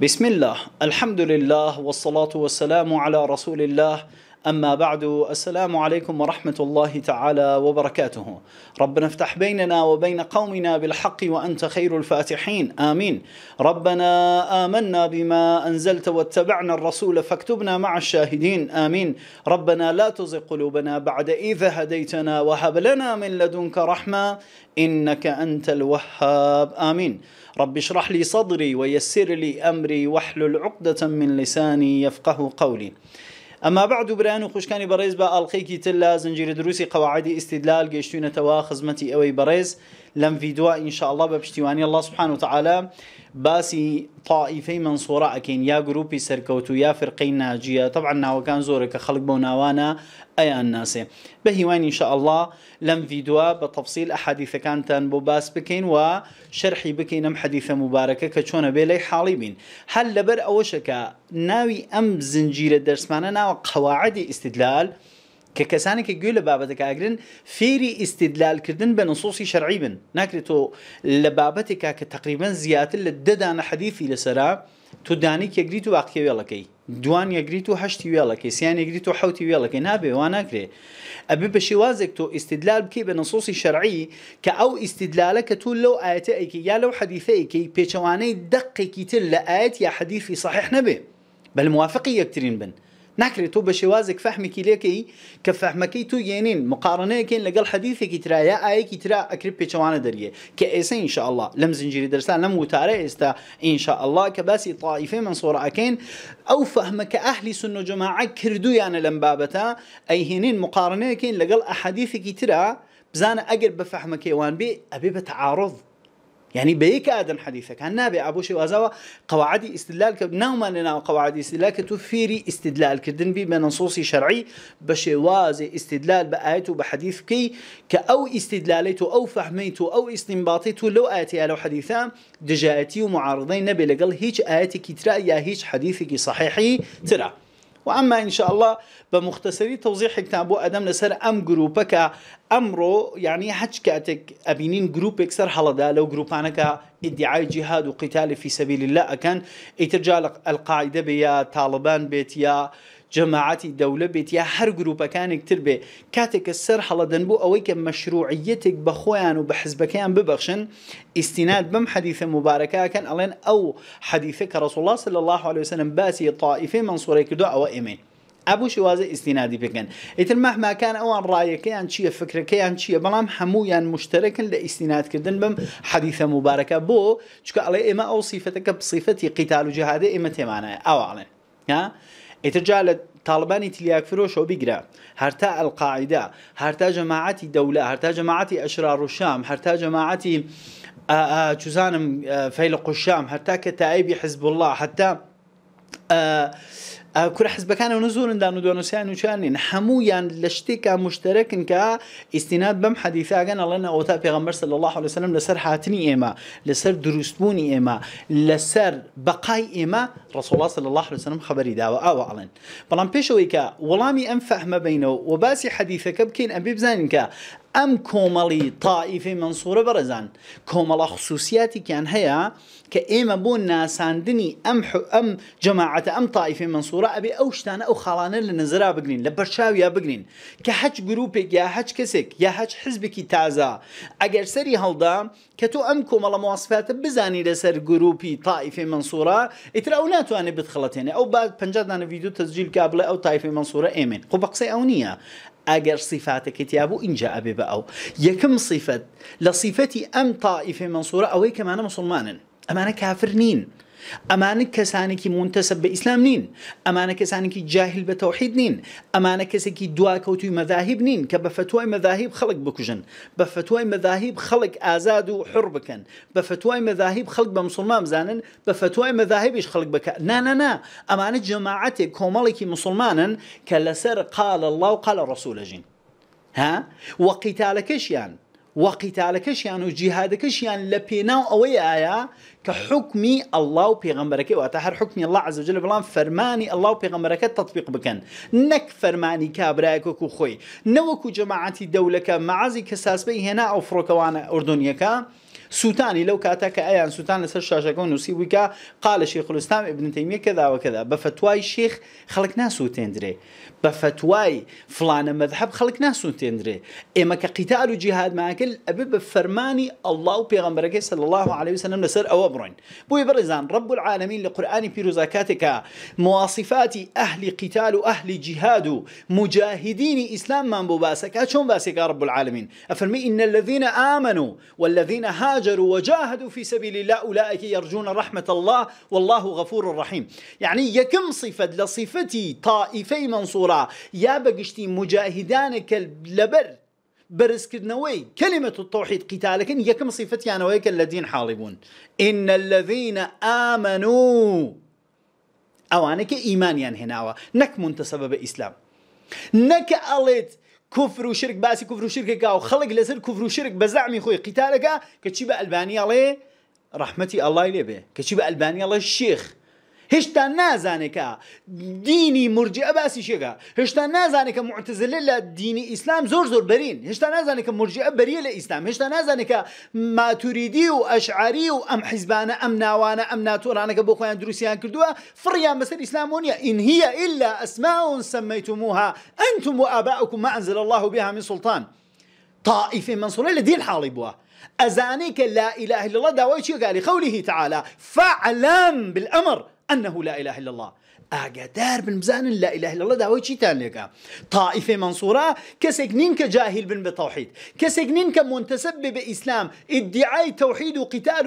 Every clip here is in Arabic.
بسم الله الحمد لله والصلاة والسلام على رسول الله أما بعد السلام عليكم ورحمة الله تعالى وبركاته ربنا افتح بيننا وبين قومنا بالحق وأنت خير الفاتحين آمين ربنا آمنا بما أنزلت واتبعنا الرسول فاكتبنا مع الشاهدين آمين ربنا لا تزغ قلوبنا بعد إذا هديتنا وهب لنا من لدنك رحمة إنك أنت الوهاب آمين رب اشرح لي صدري ويسر لي أمري واحلل عقدة من لساني يفقه قولي ئەما بعد و بران و خوشکانی بەڕێز بە ئەڵلقەیەکی تر لە زنجیرە دروستی قەواعدی ئیسیدلال گەشتوینەتەوە خزمەتی ئەوەی بەڕێز لم فيديو ان شاء الله بپشتیوانی الله سبحانه وتعالى طائفي من منصوره اكين يا جروبي سركوتو يا فرقي ناجيه طبعا ناو كان زورك خلق بو اي ايا الناس بهيوان ان شاء الله لم فيديو بتفصيل احاديث كانت بو باس بكين وشرحي بكين ام حديث مباركه كچونه بيلي حاليبين هل لبر اوشك ناوي ام الدرس معنا ناو قواعد استدلال که کسانی که گویل بابت که اگرین فیری استدلال کردن به نصوصی شرعی بن نکری تو لبابت که که تقریبا زیاتر لە دەدانە حەدیفی لەسرا تو دانی که یەگریت و واقعی وێڵەکەی دوان یا یەگریت و هەشتی وێڵەکەی سیان یا گری تو حوتی وێڵەکەی نابێ وا نکری ابی بشی وازک تو استدلال بکی به نصوصی شرعی که او استدلال که تو لو آیت ای که یا لو لەو حەدیفەیەکی پێچەوانەی دقێکی تر لە ئاەت یا حدیثی صحیح نەبێ بل موافقی یکترین بن. ناکری تو بە شێوازێک فەحمێکی لێکەی کە فەحمەکەی تو یێنین مقارنەیەکەین لەگەڵ حەدیثێکی ترا یا أكريب ترا درية كأيسا إن شاء الله لم زنجيري درسان لم وتاري إستا إن شاء الله باسی طائفة من أو ئەو فەحمەکە سنة جماعة كردو يعني کردویانە لەم بابەتە ئەیهێنین مقارنەیەکەین لەگەڵ ئەحەدیثێکی ترا بزانە بزانا بە فەحمەکەیوان بێ بي أبي بتعارض يعني بيك آدم حديثك أبو بأبوشي وأزوا قواعد استدلال ك... نوما لنا قواعد استدلال كتفيري استدلال كدن بي بنصوص شرعي واز استدلال بآيته وبحديث كي كأو استدلاليت أو فهميت أو استنباطيته لو آتي على حديثا دجاتي ومعارضين نبي لقل هيج آياتي كترا يا هيج حديثك صحيحي ترى واما و ئەمما انشاءله بە مختەسەری تەوزیحێکتان بۆ ئەدەم لەسەر ئەم گرروپەکە ئەمڕۆ یعنی يعني ابينين کاتێک ئەبینین حلا سەر لو جروب گروپانەکە ادعاء جهاد وقتال في سبيل الله كان ئیترجا القاعدە بێ یا تاالبان بێت یا جەماعەتی دەولە بێت یا هەر گرروپەکانێک تر بێ کاتێککە سەر هەڵەدەن بوو ئەوەی کە مەشروعیتێک بە خۆیان و بە حزبەکەیان ببەخشن ئیسینات بم حەدیثە مبارەکەکەن ئەڵێن ئەو حەدیثە کە ڕسوڵڵا سل الله عليه وسلم باسی تاائیفێ منسوڕێ کردو ئەوە ایتر مه ما کان او رای مەحماکان چیه فکر چییە چیه بلام همویان مشترکن ل استناد کردن بم حدیث مبارکه بو بۆ چکە ئەڵێ او ئەو سیفەتەکە بسیفەتی قتال و جهاد تمانه او تێمانایە ئەوواڵێن. اترجع لطالباني تلياك فروش تلیاکفرۆشەوە بیگرە هەرتا ئەلقاعدا هەرتا جەماعەتی دەولە هەرتا جەماعەتی ئەشرا ڕوشام هەرتا جەماعەتی چزانم آه، آه، فەیل آه، فيلق الشام هرتا كتائبي حزب الله حتى آآ کورە آه، حزبەکانەوە زۆرن دان و دۆنووسیان وچانین هەمویان لە شتێکا مشتەرەکن کە ئیسینات بەم حەدیثاگەن ئەڵەن في تا صلى الله عليه وسلم لەسەر هاتنی ئێمە لەسەر دروستبوونی ئێمە لەسەر بەقای ئێمە ڕسوڵ صل الله عليه وسلم خبری داوە ئاوە ئەڵێن بەڵام پێشەوەی کە وەڵامی ئەم فەحمە بینەوە و باسی حەدیثەکە بکەین ئەم بێ ئەم کۆمەڵی تائیفی منسوورە بەرەزان کۆمەڵە خصوصیاتیان هەیە کە ئێمە بۆ ناساندنی ئەم ئەم جەماعەتە ئەم تائیفی منسوورە ئەبێ ئەو شتانە ئەو خاڵانە لە نظرا بگرین لە پەرچاویا بگرین کە هەچ گرروپێک یا هەچ کەسێک یا هەچ حزبێکی تازە ئەگەر سەری هەڵدا کە تۆ ئەم کۆمەڵە موواسفاتە بزانی لەسەر گرروپی تائیفی منسوورە ئیتر ئەو ناتوانێت بتخڵەتێنێ ئەو بعد پنجدانە ویددیو تەزجیل کا بڵێ ئەو تایفی منسوورە ئێمن خۆ بە ئەو نییە اگر صفات كتابو ان جاء ببأو يكم صفت لصفتي ام طائفة منصورة او اي كمانا مسلمان انا كافرنين کسانی که منتسب به اسلام نین کسانی که جاهل به توحید نین که دوا دواکەوتوی مذاهب نین که به فتوای مذاهب خلق بکوجن به فتوای مذاهب خلق آزاد و حر بکن به فتوای مذاهب خلق به مسلمان زانن به فتوای نه نه نه امانه جماعت جەماعاتێک کۆمەڵێکی مسلمانن کە سر قال الله و قال جن ها وەقیتالەکەشیان يعني. وقتالەکەشیان و جیهادەکەشیان لە پێناو ئەوەی ئایا کە حکمی ئەله و پێغمبەرەکەی واتە الله عز وجل بلان فرماني الله وبيغمبرك تطبيق بكن نك فرماني کابراایکۆک و خۆی نەوەکو جەماعەتی دەولەکە مەعازی کە ساسبەی هێنا ئەو فڕۆکەوانە ئۆردونیەکە سوتاني لو كاتك أيان سوتان لسر شاشكون ويكا قال شيخ الإسلام ابن تيمية كذا وكذا بفتواي شيخ خلق ناسو تندري بفتواي فلان مذهب خلق ناسو تندري إما كقتال وجهاد معك أبي بفرماني الله وبيغمبرك صلى الله عليه وسلم لسر أو أبرين بوي برزان رب العالمين لقرآن بيروزاكاتك مواصفات أهل قتال وأهل جهاد مجاهدين إسلام من بباسك أشون باسك رب العالمين أفرمي إن الذين آمنوا والذين هاجروا وهاجروا وجاهدوا في سبيل الله أولئك يرجون رحمة الله والله غفور رحيم يعني يكم صفة لصفتي طائفي منصورة يا بقشتي مجاهدانك لبر بەرزکردنەوەی كلمة التوحيد قتالك قیتالەکەن يكم صفتي أنا ويك الذين حالبون إن الذين آمنوا أو ئیمانیان هێناوە نەک منتە سەبە بە نك أليت كفر وشرك باسي كفر وشرك كاو خلق لسر كفر وشرك بزعمي خوي قتالك كتشي بالبانيا لي رحمتي الله يلي به كتشي بالبانيا الله الشيخ هشتا نازانێک دینی مرجی باسي شێگا هشتا نازانێک کە معتزلە لە اسلام زور زور زۆر هشتا نازانێک کە مرجی ئە بەریە لە ئیسلام هشتا نازانێکە ماتوریدی و ئەشعری و ام حیزبانە ئەم ناوانە ئەم ناتۆرانەکە بۆ خۆیان دروسیان کردووە فڕیان بەسەر ئیسلامونیە إلا أسماء سميتموها أنتم وآباؤكم ما أنزل الله بها من سلطان طائفة منصورة لدي الحالي بوا أزانيك لا إله إلا الله داوي قال قوله تعالى فاعلم بالأمر أنه لا إله إلا الله ئاگادار بن مزان لا إله إلا الله داوای چیتان لێکە تائیفێ طائفه منصوره نین کە جاهیل بن بتوحيد تەوحید کەسێک نین کە منتەسب بێ بە ئیسلام ئیدعای تەوحید و قیتال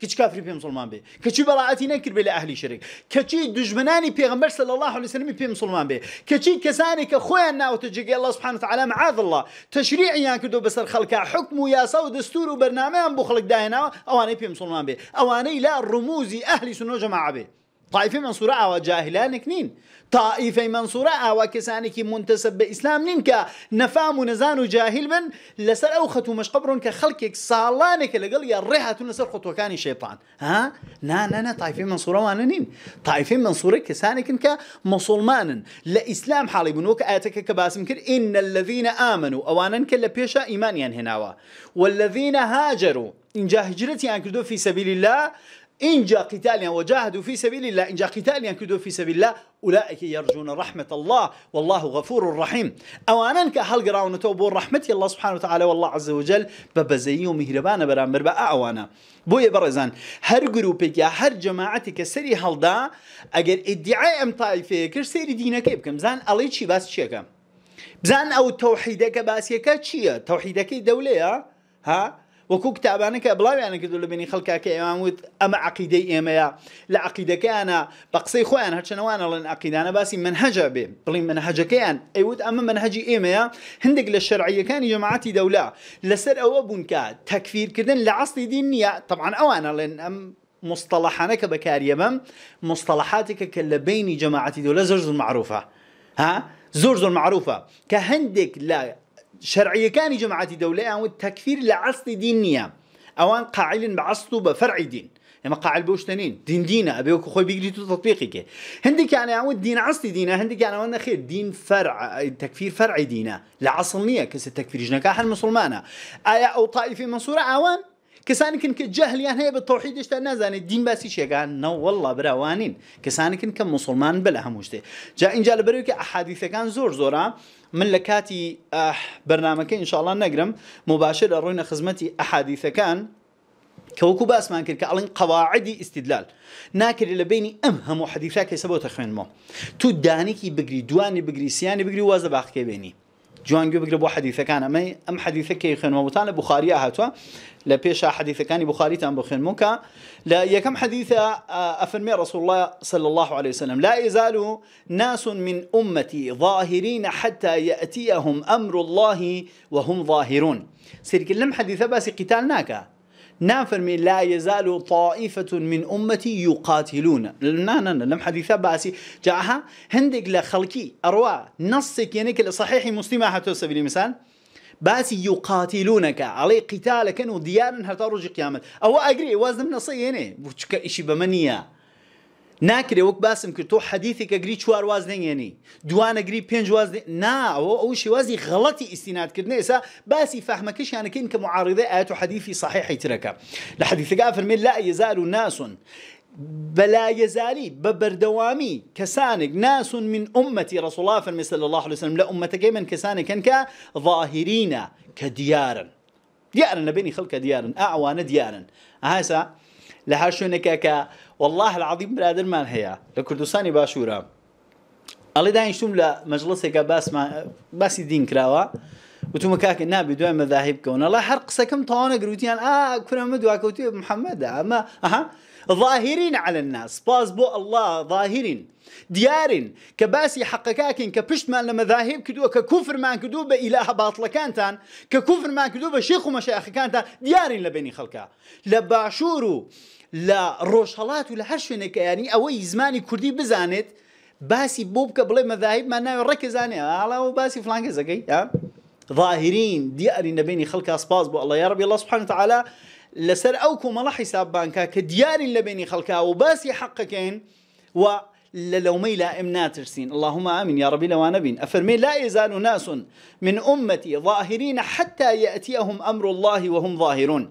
كتش کافری في مسلمان بي كتش براعتي نكر بلا أهلي ئەهلی كتش دجمناني دژمنانی پێغمبەر الله عليه وسلم في مسلمان بي كتش كساني كخويا ناو ناوتە الله سبحانه وتعالى معاذ الله تشریعیان يعني بەسەر خەڵکە حکم حكم یاسا و دەستور و بەرنامەیان بۆ خەڵک داهێناوە ئەوانەی مسلمان بي اواني لا ڕموزی أهلي سنو جماعة بي طائفه منصوره او جاهلان نين طائفه منصوره او كسانك منتسب باسلام نين نفام ونزان جاهل بن لسر او مش قبر كخلقك صالانك لقل يا ريحه لسر خطوكاني شيطان ها نا نا نا طائفه منصوره وانا نين طائفه منصوره كسانك مسلمان لا اسلام حالي بنوك اتك كباسم كر ان الذين امنوا اوانا كلا بيشا ايمان هناوا والذين هاجروا إن جاهجرتي أن في سبيل الله إن جاء قتاليا وجاهدوا في سبيل الله إن جاء قتاليا كدوا في سبيل الله أولئك يرجون رحمة الله والله غفور رحيم أوانا هل قراونا توبوا رحمة الله سبحانه وتعالى والله عز وجل ببزي ومهربان برامبر بقى أوانا بوي برزان هر جروبك يا هر جماعتك سري هل دا أجر ادعاء أم طائفة كر دينك بكم زان ألي شي باس شيكا بزان أو توحيدك باسيكا شيا توحيدك الدولة ها وكوك تعبانك أبلاوي أنا يعني كده لبني خلك كإمام ود أما عقيدة إما يا لعقيدة انا بقصي خوان هتشنو أنا لأن عقيدة أنا باسي منهج أبي بلين منهج كأن أيود أما منهج إما يا هندق للشرعية كان جماعتي دولة لسر أو أبون كا تكفير كده لعصر دينية طبعا أو أنا لأن أم مصطلحانك كبكار يمم مصطلحاتك كلا بيني جماعتي دولة زرز المعروفة ها زرز المعروفة كهندك لا شرعية كان جماعة دولة أو التكفير لعصر دينية أو أن قاعل بعصر بفرع دين يعني قاعل بوش تنين دين دينا أبي أكو خوي بيجري تو تطبيقي كه هندي كان يعني أو الدين عصر دينا هندي يعني كان أو خير دين فرع التكفير فرع دينا لعصر نية كسر التكفير جنكاح كاح المسلمانة أي أو طائفة منصورة أوان کەسانیکن کە جەهلیان هەیە بە تۆحی دەشتا نازانێت دین باسی شێگان نەوەڵا براوانین کەسانیکن کە مسلمان بە لە هەموو شتێ جا اینجا لە بەرەوەکە ئەحادیثەکان زۆر زۆرە من لە کاتی بەرنمەکە ئینشاءڵان نەگرم مباشر لە ڕووینە خزمەتی ئەحادیثەکان کەوەکو باسمان کرد کە ئەڵین قەواعدی ئیسیدلال ناکرێت لە بینی ئەم هەموو حەدیفاکە سەبەوە تە خوێنمەوە تو دانێکی بگری دوانی بگریسیانی بگری وازە باخکێ بێنی جوان جو أم بگرە كي خن ئەمە ئەم حەدیثەکەی لا بيش حديث كان لە تام بخن مكا لا يا كم حديث أفن ئەفرمێ رسول الله صلى الله عليه وسلم لا يزال ناس من أمتي ظاهرين حتى يأتيهم أمر الله وهم ظاهرون سيرك لم حديثة بس قتال ناكا نافرمي لا يزال طائفة من أمتي يقاتلون لا نا نا لم حديثة باسي جاءها هندق لخلقي أروا نصك ينك يعني صحيح مسلمة حتو سبيل المثال باسي يقاتلونك علي قتالك وديارا حتى رجي قيامة أو أقري نصي نصيني بوشك إشي بمنيا ناکرێ وەک باسم کرد تۆ حەدیثێکە گری چوار واز نەنگێنی دوانەگری پێنج واز او ئەو شێوازی غڵەتی ئیسیناتکردن ێسا باسی فەحمەکەشیانەکەین کە معارضی ئاەت و حەدیفی صحیحی ترەکە لە حەدیثەکە فەرمێن لا يزال الناس بلا يزالي ببردوامي كسانك ناس من أمتي رسول الله فرمي صلى الله عليه وسلم امتك من كسانك أنك ظاهرين كديارا ديارا بيني خلق ديارا أعوان ديارا هسه لها كاكا والله العظیم برادرمان هەیە لە کوردستانی باشوورە ئەڵێ داینشتوم لە مەجلسێکە باسی دین کراوە وتمە کاکە نابێ دوای مەداهی الله حرق قسەکەم تاوانە گروتیان يعني، آه، ئا کورەمە دواکەوتی محمد اما اها ظاهرين على الناس باز بو الله ظاهرين ديارين كباسي حقكاكين كبشت مان لمذاهب كدو ككفر مان كدو بإله باطل كانتان ككفر مان كدو بشيخ ومشايخ كانتان ديارين لبيني خلقا لباشورو لە ولا و لە يعني اوي زماني كردي بزانت باسي بوبك بلا مذاهب ما ناوي مەداهیبمان على ڕێکەزانێ فلانك زكي فلانگە زەکەی ظاهرین دیارین نبینی خەڵکە سپاس بۆ ئەڵە یاڕبی لە سوبحانە تعالا لەسەر ئەو کۆمەڵە حیساببانکە کە دیارین لە بینی خەڵکە و باسی حەقەکەین و لە لەومەی لائم ناترسین اللهم يا ربي لو نبين افرمي لا يزال ناس من أمتي ظاهرين حتى يأتيهم أمر الله وهم ظاهرون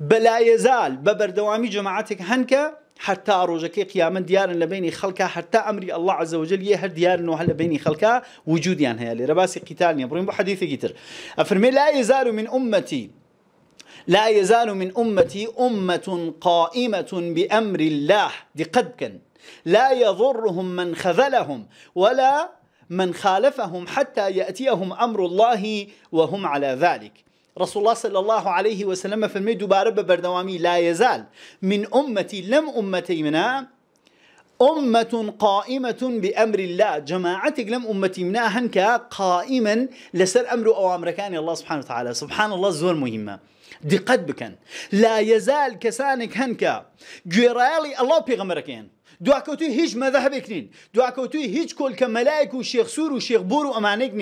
بلا يزال ببر دوامي جماعتك هنكا حتى روجكي قياما ديارا لبيني خلقها حتى امري الله عز وجل يهر ديار انه هل بيني خلكا وجود يعني هي رباسي قتال يبرين بحديث كتر افرمي لا يزال من امتي لا يزال من امتي امه قائمه بامر الله دي قد كان لا يضرهم من خذلهم ولا من خالفهم حتى ياتيهم امر الله وهم على ذلك رسول الله صلى الله عليه وسلم فرمي دوباره ببردوامي لا يزال من أمتي لم أمتي منا أمة قائمة بأمر الله جماعتك لم أمتي منا هنك قائما لسر أمر أو أمر كان الله سبحانه وتعالى سبحان الله زور مهمة قد بكن لا يزال كسانك هنك جيرالي الله بيغمركين دواکەوتی هیچ مەذهبێک دو دواکەوتوی هیچ کۆلکە ملائک و سور و بور و ئەمانێک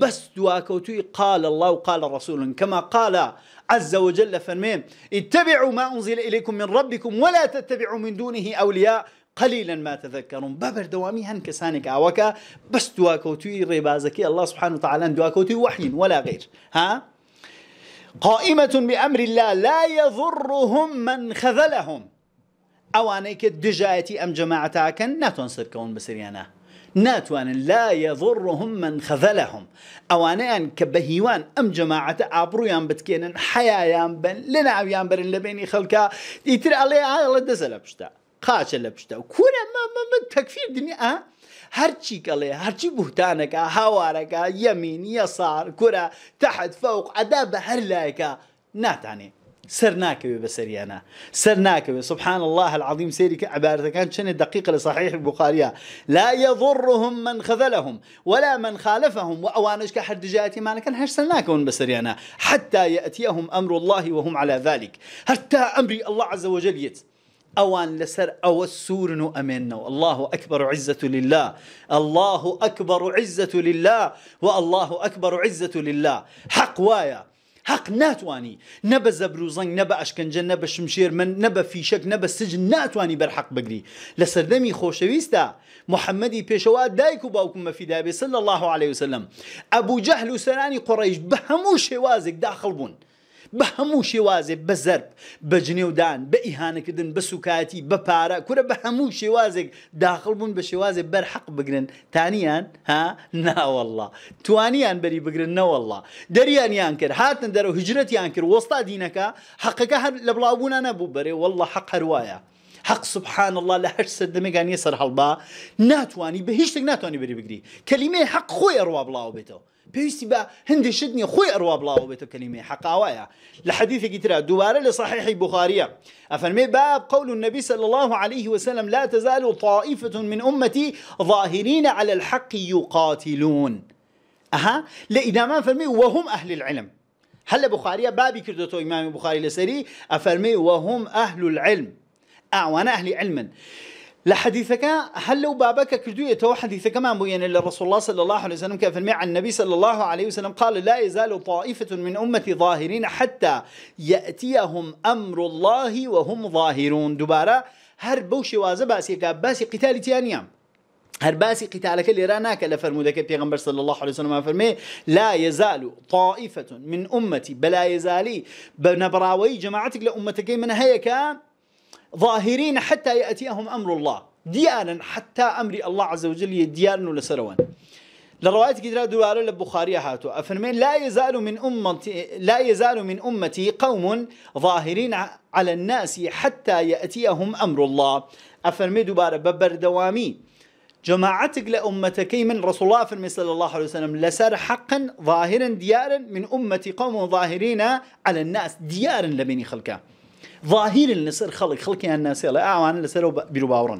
بس دو دواکەوتوی قال الله و قال رسول كما قال عز وجل فرمیم اتبعوا ما أنزل إليكم من ربكم ولا تتبعوا من دونه أولياء قليلا ما تذكرون ببر دوامي هن كسانك عوكا بس دواكوتوي ريبازكي الله سبحانه وتعالى دواكوتوي وحي ولا غير ها قائمة بأمر الله لا يضرهم من خذلهم ئەوانەی ام جماعتا ئەم جەماعتاکەن ناتوان سەرکەون بەسریانە ناتوان لا يضرهم من خذلهم ئەوانەیان کە بە هیوان ئەم جەماعەتە ئابرویان بتکێنن حیایان بن لەناویان برن لە بینی خەڵکە ئیتر ئەڵێ ئاڵە دەزە ما پشتە قاچە لە پشتە و کورە تەکفیر دنیا بوتانه که هواره که یمین یسار یەسار تحت فوق عدا به هر هەر نه ناتانێت سر بسري أنا سرناك ناكوي سبحان الله العظيم سيري عبارته كانت شن دقيقة لصحيح البخاري لا يضرهم من خذلهم ولا من خالفهم وأوانش حد جاتي ما كان هش سر بسري أنا حتى يأتيهم أمر الله وهم على ذلك حتى أمري الله عز وجل يت أوان لسر أو السور أمنا الله أكبر عزة لله الله أكبر عزة لله والله أكبر عزة لله حق وايا حەق ناتانی نە بە زەبر و زەنگ نە بە ئەشکنجە نە بە شمشێر من نە بە فیشک نە بە سج ناتانی بەرحەق بگری لە سەردەمی خۆشەویستە محەممەدی پێشەوە دایک و باوکم مەفیدابێ سل الله عليه وسلم ئەبوو جەهل و سەرانی قڕیش بە هەموو شێوازێک داخل بوون. بهموشي وازي بزرب بە بإهانة كدن جنێودان بە ئیهانەکردن بهموشي سوکاتی داخل بون بشي بە هەموو شێوازێک داخل بوون بە شێوازێ بەرحەق بگرن تانیان ها ناوەله توانیان بەری بگرن هاتن درو هجرت يانكر وسطا دينكا حەقەکە هر لبلابونا نبو بري والله حق حەق حق سبحان الله لا هەر سد سەر يسر ناتوانانی ناتواني هیچ شتێک ناتوانانی كلمه حق کەلیمەی حەق خۆی ئەڕوا بڵاو بێتەوە هندي شدني هەندێک شت نیە خۆی كلمه حق اوايا کەلیمەی حەقاوایە لە لصحيح البخاري افرمي باب قول النبي صلى الله عليه وسلم لا تزال طائفة من أمتي ظاهرين على الحق يقاتلون أها ما فرمي وهم أهل العلم هلا بخارية بابي كردتو إمام بخاري لسري أفرمي وهم أهل العلم ئاوانە أهلي علما لحديثك هل لو بابك كردو کردوێتەوە حديثك ما یەنە لە ڕسول الله صلى الله عليه وسلم كيف عن النبي صلى الله عليه وسلم قال لا يزال طائفة من أمتي ظاهرين حتى يأتيهم أمر الله وهم ظاهرون دبارة هر بوش شێوازە باسیێکا باسی قتال تیانە هر باسی قتالك اللي راناك لە فرەرمودەکە صلى الله عليه وسلم فرمي لا يزال طائفة من أمتي بلا يزالي بنبراوي جماعتك لأمتك من هەیەکە ظاهرين حتى يأتيهم أمر الله ديانا حتى أمر الله عز وجل يديانا لسروان لرواية كدرا دوارة لبخاري هاتو أفرمين لا يزال من أمتي لا يزال من أمتي قوم ظاهرين على الناس حتى يأتيهم أمر الله أفرمي دوبارة دوامي جماعتك لأمتك من رسول الله فرمي صلى الله عليه وسلم لسر حقا ظاهرا ديارا من أمتي قوم ظاهرين على الناس ديارا لبني خلقه ظاهر النصر خلق خلق يعني الناس لا أعوان لسر بروباورن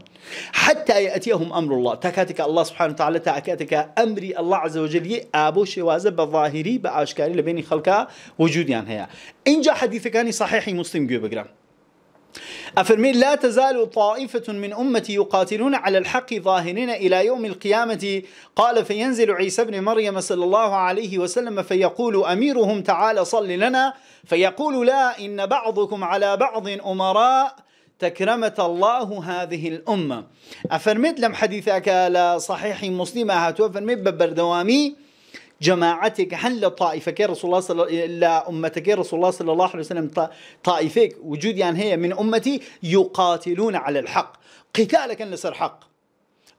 حتى يأتيهم أمر الله تكاتك الله سبحانه وتعالى تكاتك أمري الله عز وجل أبو شوازة بظاهري بأشكاري لبين خلقها وجوديان هيا جاء حديث كان صحيح مسلم جو أفرمي لا تزال طائفة من أمتي يقاتلون على الحق ظاهرين إلى يوم القيامة قال فينزل عيسى بن مريم صلى الله عليه وسلم فيقول أميرهم تعالى صل لنا فيقول لا إن بعضكم على بعض أمراء تكرمة الله هذه الأمة أفرمت لم حديثك لا صحيح مسلمة هاتو أفرمت ببردوامي جماعتك هل طائفك رسول الله صلى لا أمتك رسول الله صلى الله عليه وسلم طائفك وجود يعني هي من أمتي يقاتلون على الحق قتالك لسر حق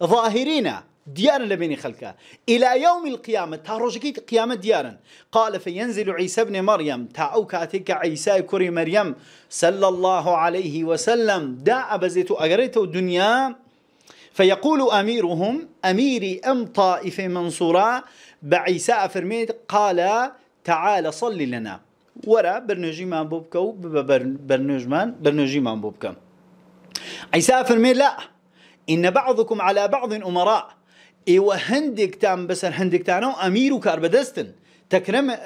ظاهرين ديارا لبني خلقه إلى يوم القيامة تاروجكي قيامة ديارا قال فينزل عيسى ابن مريم تاو كاتك عيسى كري مريم صلى الله عليه وسلم دا ابزيتو أغريت الدنيا فيقول أميرهم أميري أم طائفة منصورة بعيساء فرميت قال تعال صلي لنا ورا برنوجي ما بوبكا وبرنامج برنوجي برنامجي ما بوبك عيسى لا إن بعضكم على بعض أمراء إيوه هندك تام بس هندك تانو أمير كاربدستن تكرم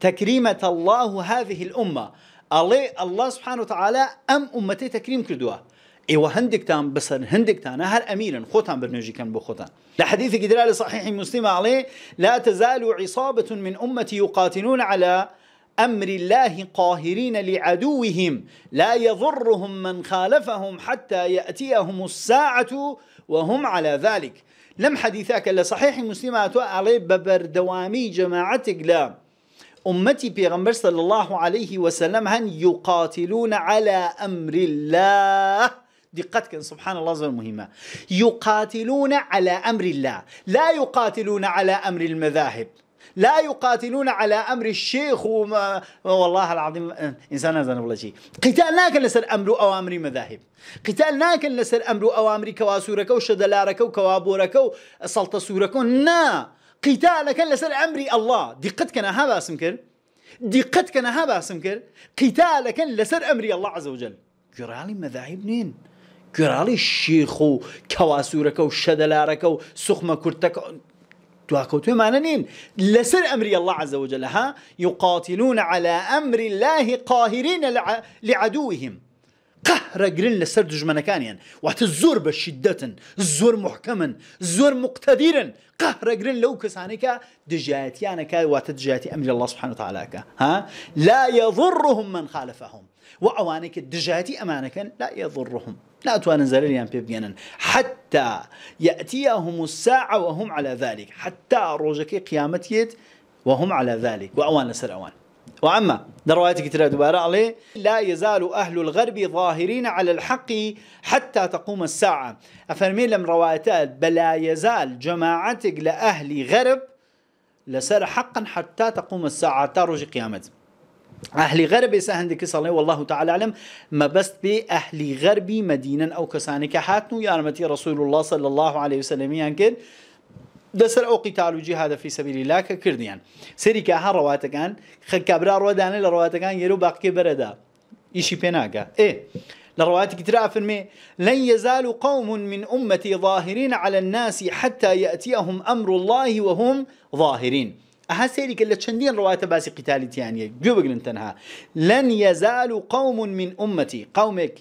تكريمة الله هذه الأمة الله الله سبحانه وتعالى أم أمتي تكريم كردوها ايوا تام بس هندك هندكتان هل اميلا خوتان برنوجي كان بخوتان لحديث قدرال صحيح مسلم عليه لا تزال عصابه من امتي يقاتلون على امر الله قاهرين لعدوهم لا يضرهم من خالفهم حتى ياتيهم الساعه وهم على ذلك لم حديثك الا صحيح مسلم عليه ببر دوامي جماعتك لا أمتي بيغمبر صلى الله عليه وسلم هن يقاتلون على أمر الله دقتك سبحان الله زر مهمة يقاتلون على أمر الله لا يقاتلون على أمر المذاهب لا يقاتلون على أمر الشيخ وما والله العظيم إنسان هذا ولا شيء قتال ناكن لسر أمر أوامر مذاهب قتال ناكن لسر أمر أوامر كواسورك وشدلارك وكوابورك وسلطسورك نا قتال كان لسر أمر الله دقتك أنا هذا اسم دقتك أنا هذا اسم قتال لسر أمر الله عز وجل جرالي مذاهب نين گوێراڵی شیخ و کەواسوورەکە و شەدەلارەکە تو سوخمە تو معنی نين لسر امری الله عز وجل ها يقاتلون على أمر الله قاهرين لعدوهم قهر قرن لسر دجمنا كان يعني وقت الزور بشدة الزور محكما الزور مقتدرا قهر قرن لو كسانك دجاتي أنا كا وقت دجاتي أمر الله سبحانه وتعالى كا ها لا يضرهم من خالفهم وأوانك دجاتي أمانك لا يضرهم لا زەرریان پێ بگەنن حتى يأتيهم الساعة وهم على ذلك حتى روجك قيامتيت وهم على ذلك وأوان لسر أوان وأما دروايتك كتير دبارة عليه لا يزال أهل الغرب ظاهرين على الحق حتى تقوم الساعة أفرمي لم روايتات بلا يزال جماعتك لأهل غرب لسر حقا حتى تقوم الساعة تروج قيامته أهلي غربي سە كسالي والله تعالى مەبەست ما بس غەربی غربي مدينة أو كسانك حاتنو يا رمتي رسول الله صلى الله عليه وسلم کرد دسر او قتال هادەفی في سبيل الله ككرديان ها ڕەواتەکان خەکبرا ڕوادانە لە ڕەواتەکان يرو باقي بردا ايشي پێناگە ئێ إيه. لە ڕەواتێکی ترا لن يزال قوم من أمتي ظاهرين على الناس حتى يأتيهم أمر الله وهم ظاهرين أها سيري لە چەندین ڕواتە باسی قیتالیتیانە گوێ بگرن تەنها لەن یەزال و قوم من أمتي قومك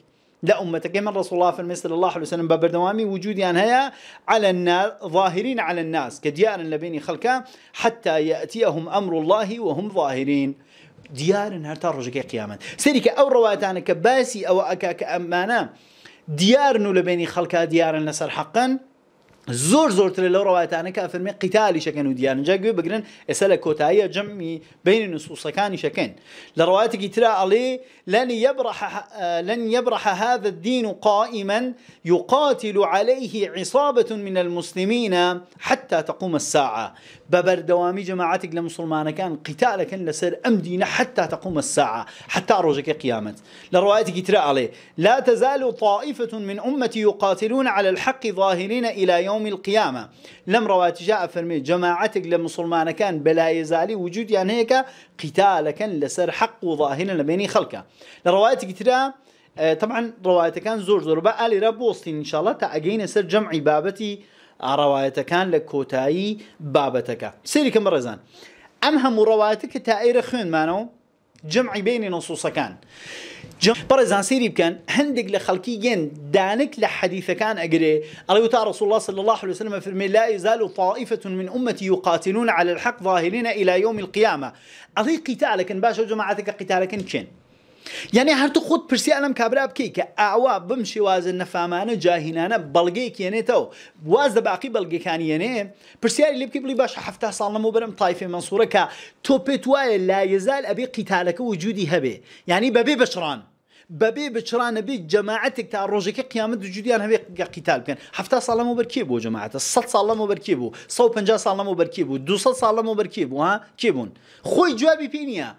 لا أمتك من رسول الله في مثل الله عليه حلوسنم بە وجود يعني هيا على الناس ظاهرين على الناس کە دیارن خلكا حتى يأتيهم أمر الله وهم ظاهرين دیارن هەرتا ڕۆژەکەی قیامەت سەریکە ئەو ڕەواتانە کە باسی ئەوە ئەکا کە ئەمانە دیارن و لە بینی خەڵکە دیارن زور زۆر زۆرترە لەو که فرمی قتالی شکن و دییانجا گوێ بگرن اصلا لە جمعی بین بینی نوسوسەکانی شەکەن لە ڕواەتێکی ترا ئەڵێ لن يبرح آه، لن يبرح هذا الدين قائما يقاتل عليه عصابة من المسلمين حتى تقوم الساعة ببر دوامي جماعتك لمسلمان كان قتالك لسر أم دين حتى تقوم الساعة حتى رجك قيامه لروايتك ترى عليه لا تزال طائفة من أمتي يقاتلون على الحق ظاهرين إلى يوم القيامة لم روايت جاء فرمي جماعتك لمسلمان كان بلا يزال وجود يعني هيك قتالك لسر حق ظاهرين بين خلقه لە كتيرة آه، طبعا تەعاان كان زور زور بە ئالی را بۆستین إن تا الله سەر جەمعی بابەتی ئاڕەوایەتەکان آه، لە کۆتایی بابەتەکە سری کەمە ڕێزان ئەم هەموو روايتك کە تا ئێرە خوێنمانەوە جمعی بینی نسووسەکان بەڕێزان سری برزان سيري لە خەڵکی لخلقيين دانك لحديث كان أجري ئەڵی تا رسول الله صلى الله عليه وسلم فرمي لا يزال طائفة من أمتي يقاتلون على الحق ظاهرين إلى يوم القيامة أضي قتالك باش جماعتك قتالك كين یعنی هەرتو خۆت پرسییان ئەم کابرا بکەیت کە ئاوا بم شێوازە نەفامانە جاهینانە بەڵگەی کێنێتەوە واز دە باقی بەڵگەکانیێنێ پرسیاری لێ بکە بڵی باشە هەفتا ساڵەمە بەرم تایفێ منسوورەکە تۆ پێت وایە لایەزال ئەبێ قیتالەکە وجودی هەبێ یعنی بەبێ بەشڕان. بەبێ بچرانەبی جەماعەتێک جماعتك ڕۆژێکی قیامەت قيامه هەوێ قیتال بکەن هەفتا ساڵەمە بەرکێ بۆ جەماعەتە 100 ساڵەمە بەرکێ 150 ساڵەمە بەرکێ 200 ساڵەمە بەرکێ ها کێ بوون خۆی جوابی پێ نییە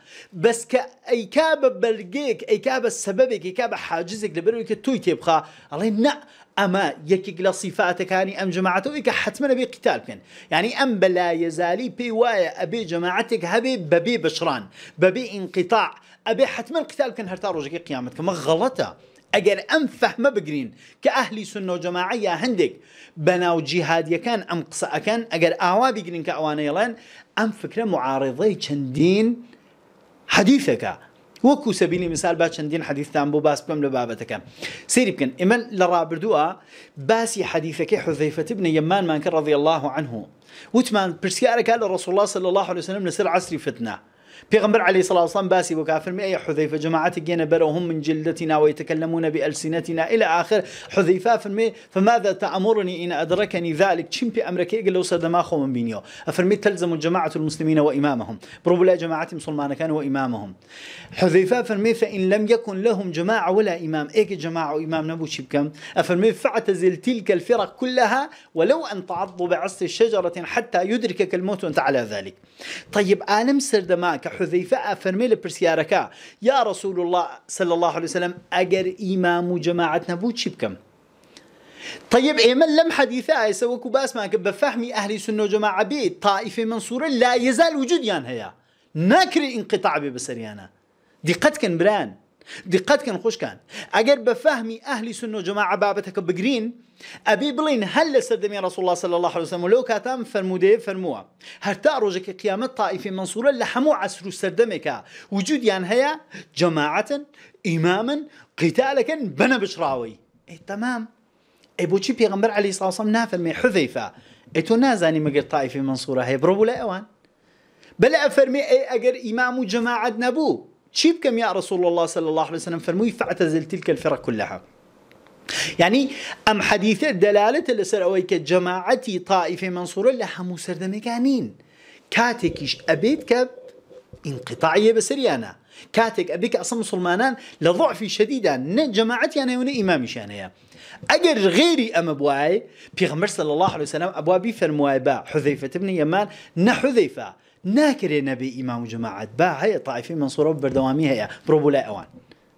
بەس کە ئەیکا بە بەرگێک ئەیکا بە سەبەبێک ئەیکا بە حاجزێک لەبەرەوەی کە توی ئەمە یەکێک لە ام ئەم جەماعەتەوەی حتما حتممە بێ قیتال بکەن یعنی يعني بلا بەلایەزالی پێی وایە ئەبێ جەماعەتێک هەبێ بەبێ بشران بەبێ ئینقیتاع ئەبێ حتمما قیتال هرتار هەرتا قيامتك ما کەمە غەڵەتە. ئەگەر فهم بقرين بگرین سنة ئەهلی سنە بناو جەماعە هەندێک ام جیهادیەکان ئەم قسەەکەن آوا ئاوا بگرین کە ئەوانەیڵێن ئەم فکرە معارضەی چەندین حەدیثەکە وكو سبيلي مثال با حديث تام بو باس بم لبابتك سيري بكن اما لرابر دوا باسي حديثك حذيفة ابن يمان مانك رضي الله عنه وتمان قال رسول الله صلى الله عليه وسلم لەسەر عسری فتنه پیغمبر عليه الصلاة والسلام باسي وكافر مئة يا حذيفة جماعة جينا برهم من جلدتنا ويتكلمون بألسنتنا إلى آخر حذيفة فرمي فماذا تأمرني إن أدركني ذلك چم في أمرك يقول لو صدما خو من بينيو أفرمي تلزم جماعة المسلمين وإمامهم برب لا جماعة مسلمان كانوا وإمامهم حذيفة فرمي فإن لم يكن لهم جماعة ولا إمام إيك جماعة وإمام نبو شبكم أفرمي فاعتزل تلك الفرق كلها ولو أن تعض بعص شجرة حتى يدركك الموت وأنت على ذلك طيب آلم سردما فرمان کە حذەیفە ئەفەرمێ لە یا الله صلى الله عليه وسلم أجر إمام و جەماعەت نەبوو چی طيب ايمن لم حديثة ئایسە وەکو باسمان کە بە فەهمی ئەهلی سنە و جەماعە لا يزال وجودیان هيا نكر انقطاع بێ دقت كان بران دقت كان خوش كان فەهمی بفهمي سنە و جەماعە بابتك بجرين أبي بلين هل سدم يا رسول الله صلى الله عليه وسلم لو كاتم فرموودەیە فرمووە هل ڕۆژێکی قیامەت تائیفی منسوورە لە هەموو عسر و سەردەمێکە وجودیان هەیە جەماعەتن ئیمامن قیتالەکەن بنە تمام اي ئەی بۆچی پێغمبەر علی ساسم نافەرمێ حذەیفا ئەی حذيفة اي مەگەر تائیفی منسوورە طائفة منصورة هي بروبو لا ئەفەرمێ ئەی ئەگەر إي أجر إمام جماعة چی بکەم يا رسول الله صلى الله عليه وسلم فرمووی فاعتزل تلك الفرق كلها يعني ام حديث دلاله لەسەر ئەوەی کە جەماعەتی تائیفی منسوورە لە هەموو سەردەمەکانین کاتێکیش ئەبێت کە انقطاعیە كاتك ابيك ئەبێ کە ئەسە مسلمانان لە ضعفی شەدیدا نە جەماعەتیان هەیە و نە ئیمامیشیان هەیە ئەگەر غێری ئەمە بوایە الله عليه وسلم ابوابي بیفەرموایە بە حذيفه بن يمان ن حذيفه ناکرێ نبي امام و جەماعەت با هەیە تایفی منسوورە بەردەوامی هەیە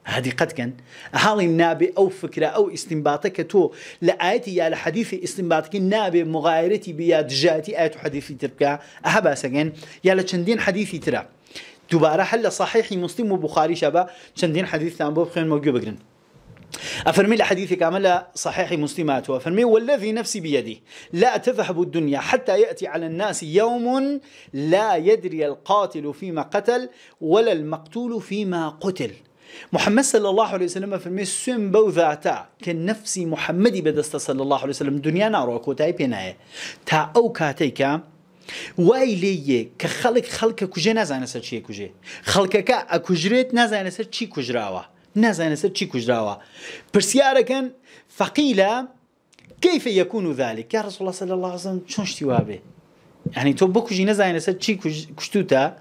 هذه قد كان هذه نابه او فكرة او استنباطك تو لآيتي یا لحدیث استنباطك که نابه مغایرتی بیا دجاتی آیت و حدیثی ترکه اها باسگن یا لچندین دوباره حل صحيح مسلم وبخاري شبا شندين حديث تام بو خين موجو بكرن أفرمي الحديث كامل صحيح مسلمات وأفرمي والذي نفسي بيدي لا تذهب الدنيا حتى يأتي على الناس يوم لا يدري القاتل فيما قتل ولا المقتول فيما قتل محمد صلى الله عليه وسلم فرمي سن بو ذاتا كنفسي محمد بدست صلى الله عليه وسلم دنيا نارو كوتاي بيناه تا او كاتيكا وای لیه كخلق خلق خلق کجه سر چي کجه خلق كا اكوجريت نزانه سر چي كوجراوا نزانه سر چي كوجراوا پرسیاره كان فقيلة كيف يكون ذلك يا رسول الله صلى الله عليه وسلم شون شتي وابه يعني تو بكجي نزانه سر چي چی کشتوتا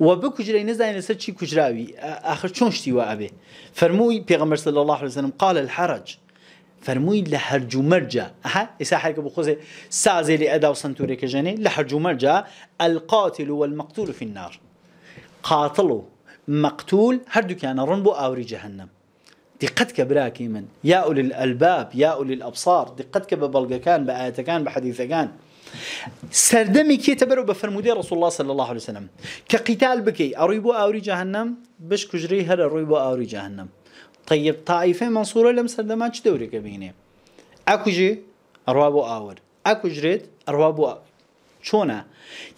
و بكجري نزاين سرشي كجراوي آخر شون شتي وابي فرموي پیغمبر صلى الله عليه وسلم قال الحرج فرموي لهرج مرجع ها إسا حركة لی سازي لأدا سنتوری كجاني لهرج مرجع القاتل والمقتول في النار قاتلوا مقتول هردو كان رنبو اوری جهنم دقتك براكي من يا أولي الألباب يا أولي الأبصار دقتك ببلغ كان بآيات كان بحديث كان كي تبرو بفرمودي رسول الله صلى الله عليه وسلم كقتال بكي اريبو اوري جهنم ئاوری جاهنم بش کوژرەی هەرە ڕووی طيب طائفة منصورة لم سردمات چ كبيني بینێ ئاکوژێ ئەڕوا بۆ ئاور ئاکوژرێت ئەڕوا شونا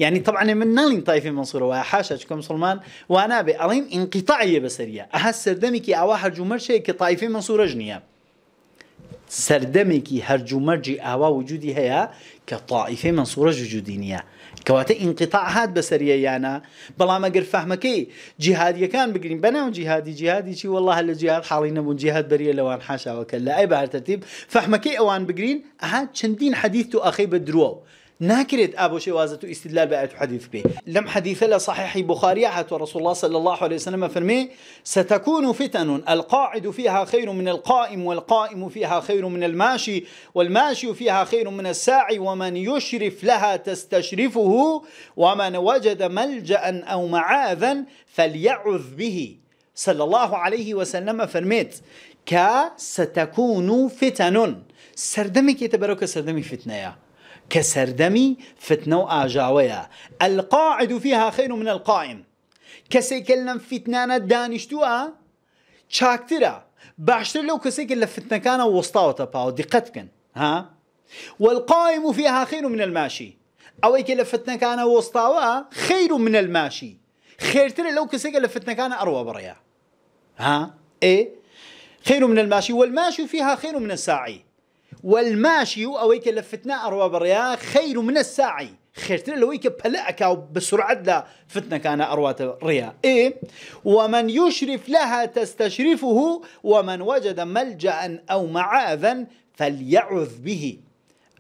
يعني طبعا من ناڵین تایفی منسوورە وایە حاشە چکە مسلمان وا بسرية ئەڵین انقیتاعە كي ئەها سەردەمێکی ئاوا هەرجومەرشەیە منصورة جنية سردمي كي سەردەمێکی هەرجومەرجی اوا وجودي هيا كطائفه منصوره جوجودينيه ژوجودی نییە کەواتە ئینقیتا هاات بەسەریەیانە بەڵام ئەگەر فەحمەکەی جیهادیەکان بگرین بەناو جیهادی جیهادیی والله لە جیهات حاڵی نەبوون جیهات بەریە لەوان حاشاوەکە لە ئای بەهرتەتیب فەحمەکەی ئەوان بگرین اوان بقرين حەدیث شندين ئەخەی اخي درۆ ناكرت ابو شوازه استدلال بآية حديث به لم حديث لا صحيح بخاري حتى رسول الله صلى الله عليه وسلم فرمي ستكون فتن القاعد فيها خير من القائم والقائم فيها خير من الماشي والماشي فيها خير من الساعي ومن يشرف لها تستشرفه ومن وجد ملجأ او معاذا فليعذ به صلى الله عليه وسلم فرميت ك ستكون فتن سردمك كتبرك سردمي فتنه كسردمي فتنة وآجاوية القاعد فيها خير من القائم كسي فتنانا دانشتوها چاكترا باشتر لو كسي كلم فتنة كان وسطاوتا باو دقتكن ها والقائم فيها خير من الماشي او ايك فتنه كان وسطاوها خير من الماشي خيرتر لو كسي كلم فتنة كان اروى بريا ها ايه خير من الماشي والماشي فيها خير من الساعي والماشي او هيك لفتنا اروى بريا خير من الساعي خير ساعی خێرتر لەوەی کە پەلە ئەکا و بەسرعەت لە فتنەکانە ئەڕواتە إيه؟ ومن يشرف لها تستشرفه ومن وجد ملجأ أو معاذا فليعذ به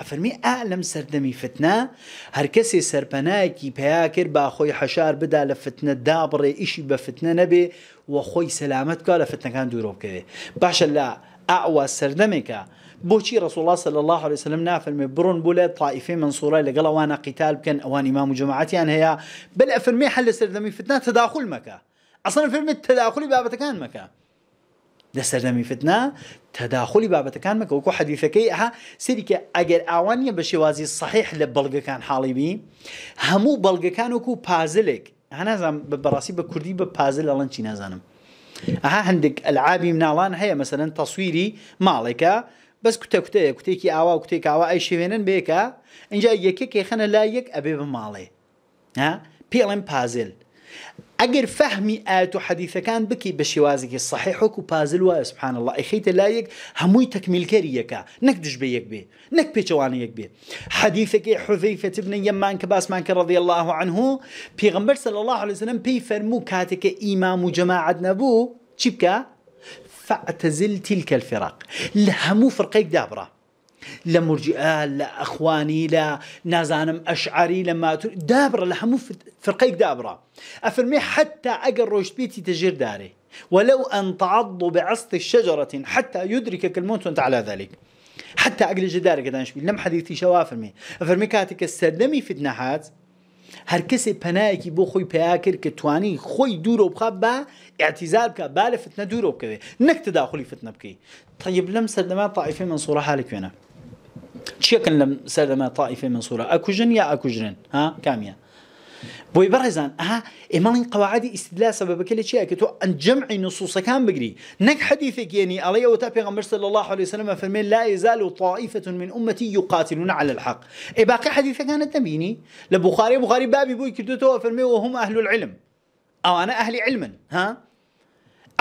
افرمي اعلم سردمي فتنا هركسي سربناكي بياكر با خوي حشار بدا لفتنا فتنە دابڕێ بفتنا نبي وخوي سلامتك و كان سەلامت کا باش فتنەکان اعوى بکەوێ بوشي رسول الله صلى الله عليه وسلم نافل من برون بولد طائفه منصوره لقال وانا قتال كان وانا امام جماعتي انا يعني هي بل افرمي حل سردمي فتنه تداخل مكه اصلا فيلم التداخل بابتكان كان مكه لسردمي فتنه تداخل بابتكان كان مكه وكو حديثه كي اها سيدك اجر اواني بشوازي صحيح لبلغ كان حالي بي همو بلغ كانو كو بازلك انا زعم براسي بكردي ببازل الان شي نزانم اها عندك العابي من هي مثلا تصويري مالكا بس كتا كتا كتا كي اوا كتا كاوا اي شيفينن بيكا آه؟ انجا يكي كي خنا لا يك ابي بمالي ها بيلم بازل اجر فهمي اتو حديثه كان بكي بشوازك الصحيح وكو بازل وا سبحان الله اخيت لا يك هموي تكميل كريكا نكدش بيك بي نك بيتواني يك بي حديثك حذيفه ابن يمان كباس مانك رضي الله عنه بيغمبر صلى الله عليه وسلم بي فرمو كاتك امام وجماعة نبو تشيبكا فاعتزل تلك الفرق لهمو فرقيك دابرة لا مرجئة لا أخواني لا نازانم أشعري لما دابرة دابڕە فرقيك هەموو افرمي حتى ئەفرمێ حتا ئەگەر ڕۆشتبێتی تەژێر ولو أن تعض بعصت شجرة حتى يدركك الموت وأنت على ذلك حتى أقل جدارك دانش لم حديثي شوافرمي أفرمي كاتك السردمي فتنة حات هەر کەسێ پەنایەکی بۆ خۆی پیا کرد کە توانی خۆی دوورۆ بخە با ئاعتیزار بکە با لە فتنە دوورۆ بکەوێ نەک تداخلی فتنە بکەی تەیب لەم سەردەما تاعیفی منسوورە حالە کوێنە چیەکەن لەم سەردەما تاعیفی منسوورە ئەکوژن یا ئەکوژرن ها کامیان بۆی بەڕێزان ئەها ئێمەڵین قەواعدی ئیسلا سەبەکە لە چیە کە تۆ ئەنجەمعی نوسوسەکان بگری نەک حەدیثێکێنی ئەڵێ ئەوە تا پێغەمبەر صلى الله عليه وسلم فرمي لا يزال طائفة من أمتي يقاتلون على الحق اي باقي باقی كان تبيني لبخاري بخاري بابي بوي كتو تو فرمي وهم أهل العلم او انا أهل علما ها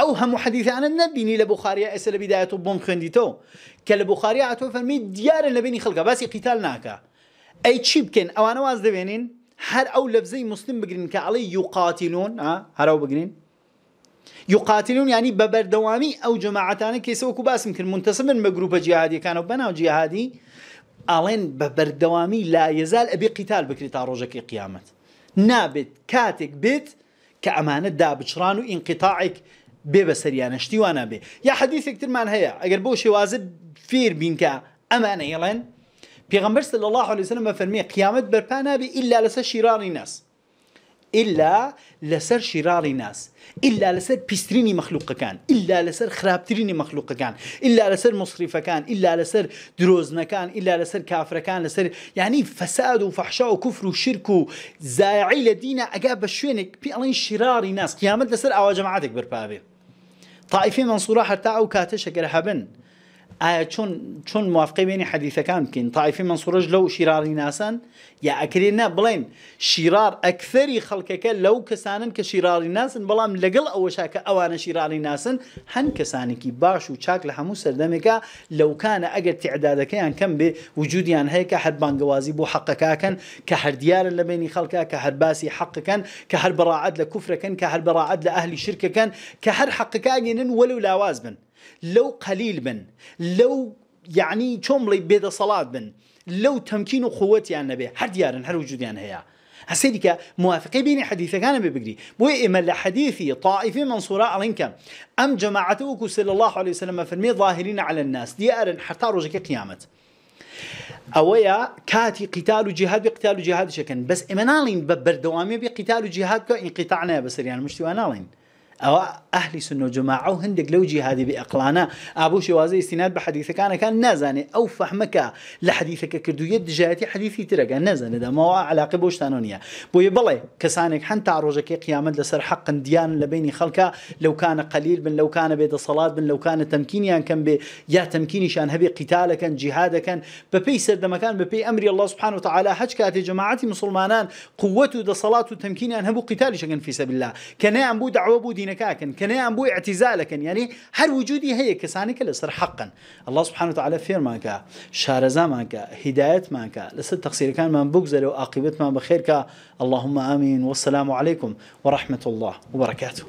او هم حديث انا نبيني لبخاري ئێستا بدايه بدایەت خنديتو كالبخاري خوێندیتەوە کە ديار بخاریە ئاتۆ بس دیارە لە بینی خەڵکە باسی قیتال واز دبينين هر او لفظي مسلم بگرين كعلي يقاتلون ها هر او بگرين يقاتلون يعني ببردوامي او جماعتان كيسو كو باسم كن من بجروب جهادي كانوا بناو جهادي الين ببردوامي لا يزال ابي قتال بكري تاروجك قيامت نابت كاتك بيت كامانه داب شرانو وانقطاعك ببسريان اشتي وانا بي يا حديث كتير من هيا اقربوشي وازد فير بينك امانه يلين پیغمبر صلی الله علیه وسلم فرمی قیامت برپا نابی الا لسر شرار الناس الا لسر شرار الناس الا لسر بيستريني مخلوق كان الا لسر خرابتريني مخلوق كان الا لسر مصرف كان الا لسر دروزنا كان الا لسر کافر كان لسر يعني فساد وفحشاء وكفر وشرك زايعي لدينا اجاب پی بي شرار الناس قيامت لسر او جماعتك بربابي طائفه منصوره حتى او كاتشه قرحبن ئایا آه، چون چون موافقی بینی حدیث کام کن طایفی منسوورش لەو شیراری ناسن یا اکری نه بلین شیرار اکثری خلق که لو کسانن کە شیراری ناسن بلام بەڵام لەگەڵ ئەوەشاکە ئەوانە شیراری ناسن هن کسانی کی باش و چاک لو کان اگر تعداد که تعدادەکەیان کم به وجودی هەیە کە هر بانگوازی بۆ حەقەکەکەن کە هەر دیارە لە بینی خەڵکە که هر باسی حق حەقەکەن کە هەر بەڕعات لە کوفرەکەن کە هەر بەڕعات لە ئەهلی شرکەکەن کە هەر حەقەکەگەێنن وەلو ولو بن. لو قليل بن لو يعني چۆم بيد بێدە بن لو تمكين و قووەتیان نەبێ هر دیارن هر وجود يعني هيا هسيدك موافقي بين حديثة كان ببقري ئێمە لە لحديثي طائفي منصورة علينك أم جماعتك صلى الله عليه وسلم فرمي ظاهرين على الناس دیارن حتى ڕۆژەکە قيامة أويا كاتي قتال وجهاد جهاد وجهاد قیتال بس جهاد شەکەن بەس ئێمە ناڵین بە بەردەوامی بێ قیتال و او اهل سنه جماعه وهندك لو جهادي باقلانا ابو شوازي استناد بحديثك أنا كان نازاني او فهمك لحديثك كردو يد جاتي حديثي ترك نازاني ده ما علاقه بوش تانونيه بو بلي كسانك حنت عروجك قيامة لسر حق ديان لبيني خلقا لو كان قليل من لو كان بيد صلاه من لو كان تمكيني يعني كان بي يا تمكيني شان هبي قتالك جهادك ببي ده مكان ببي امر الله سبحانه وتعالى حج كاتي جماعتي مسلمانان قوته ده صلاه وتمكيني يعني هبو قتال شكن في سبيل الله كان ام بو دعوه بو دينەکەکەن کەنیان بۆی ئەتیزالەکەن ینی يعني هەر وجودی هەیە کەسانێکە لەسەر حقا الله سبحانه وتعالى فير شارزا تعالى فێرمانکە شارەزامانکە هدایەتمانکە لەسەر تەقسیرەکانمان بگزەرە و عاقبتمان بەخێرکە اللهم امين والسلام عليكم ورحمة الله وبركاته